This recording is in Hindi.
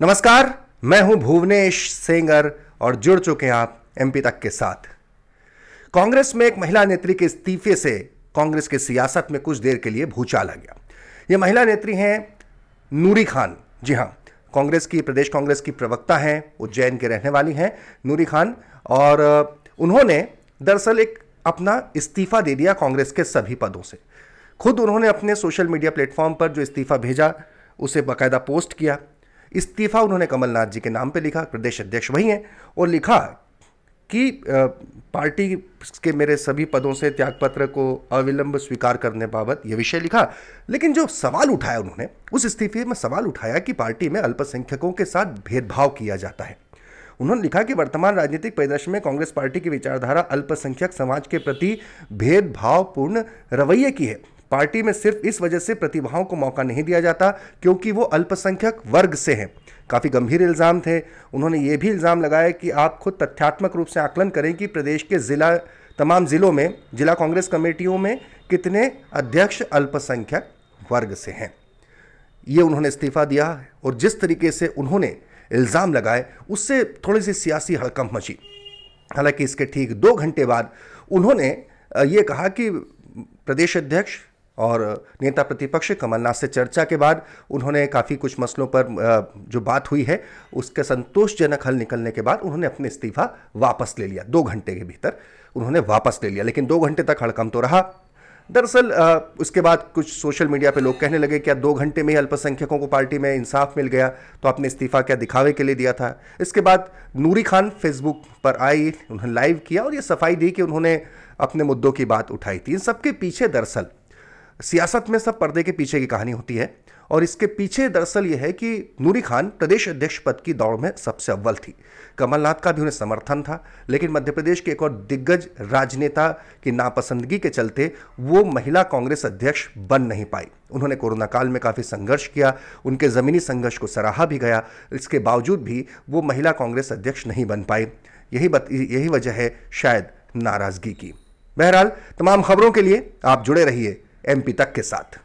नमस्कार मैं हूं भुवनेश सेंगर और जुड़ चुके हैं आप एमपी तक के साथ कांग्रेस में एक महिला नेत्री के इस्तीफे से कांग्रेस की सियासत में कुछ देर के लिए भूचाल आ गया ये महिला नेत्री हैं नूरी खान जी हाँ कांग्रेस की प्रदेश कांग्रेस की प्रवक्ता हैं उज्जैन के रहने वाली हैं नूरी खान और उन्होंने दरअसल एक अपना इस्तीफा दे दिया कांग्रेस के सभी पदों से खुद उन्होंने अपने सोशल मीडिया प्लेटफॉर्म पर जो इस्तीफा भेजा उसे बाकायदा पोस्ट किया इस्तीफा उन्होंने कमलनाथ जी के नाम पे लिखा प्रदेश अध्यक्ष वही हैं और लिखा कि पार्टी के मेरे सभी पदों से त्यागपत्र को अविलंब स्वीकार करने बाबत यह विषय लिखा लेकिन जो सवाल उठाया उन्होंने उस इस्तीफे में सवाल उठाया कि पार्टी में अल्पसंख्यकों के साथ भेदभाव किया जाता है उन्होंने लिखा कि वर्तमान राजनीतिक परिदृश्य में कांग्रेस पार्टी की विचारधारा अल्पसंख्यक समाज के प्रति भेदभावपूर्ण रवैये की है पार्टी में सिर्फ इस वजह से प्रतिभाओं को मौका नहीं दिया जाता क्योंकि वो अल्पसंख्यक वर्ग से हैं काफ़ी गंभीर इल्ज़ाम थे उन्होंने ये भी इल्ज़ाम लगाया कि आप खुद तथ्यात्मक रूप से आकलन करें कि प्रदेश के ज़िला तमाम ज़िलों में जिला कांग्रेस कमेटियों में कितने अध्यक्ष अल्पसंख्यक वर्ग से हैं ये उन्होंने इस्तीफा दिया और जिस तरीके से उन्होंने इल्ज़ाम लगाए उससे थोड़ी सी सियासी हड़कंप मची हालांकि इसके ठीक दो घंटे बाद उन्होंने ये कहा कि प्रदेश अध्यक्ष और नेता प्रतिपक्ष कमलनाथ से चर्चा के बाद उन्होंने काफ़ी कुछ मसलों पर जो बात हुई है उसके संतोषजनक हल निकलने के बाद उन्होंने अपने इस्तीफा वापस ले लिया दो घंटे के भीतर उन्होंने वापस ले लिया लेकिन दो घंटे तक हड़कम तो रहा दरअसल उसके बाद कुछ सोशल मीडिया पे लोग कहने लगे क्या दो घंटे में ही अल्पसंख्यकों को पार्टी में इंसाफ मिल गया तो आपने इस्तीफा क्या दिखावे के लिए दिया था इसके बाद नूरी खान फेसबुक पर आई उन्होंने लाइव किया और ये सफाई दी कि उन्होंने अपने मुद्दों की बात उठाई थी इन सबके पीछे दरअसल सियासत में सब पर्दे के पीछे की कहानी होती है और इसके पीछे दरअसल ये है कि नूरी खान प्रदेश अध्यक्ष पद की दौड़ में सबसे अव्वल थी कमलनाथ का भी उन्हें समर्थन था लेकिन मध्य प्रदेश के एक और दिग्गज राजनेता की नापसंदगी के चलते वो महिला कांग्रेस अध्यक्ष बन नहीं पाई उन्होंने कोरोना काल में काफ़ी संघर्ष किया उनके ज़मीनी संघर्ष को सराहा भी गया इसके बावजूद भी वो महिला कांग्रेस अध्यक्ष नहीं बन पाई यही बत, यही वजह है शायद नाराज़गी की बहरहाल तमाम खबरों के लिए आप जुड़े रहिए एमपी तक के साथ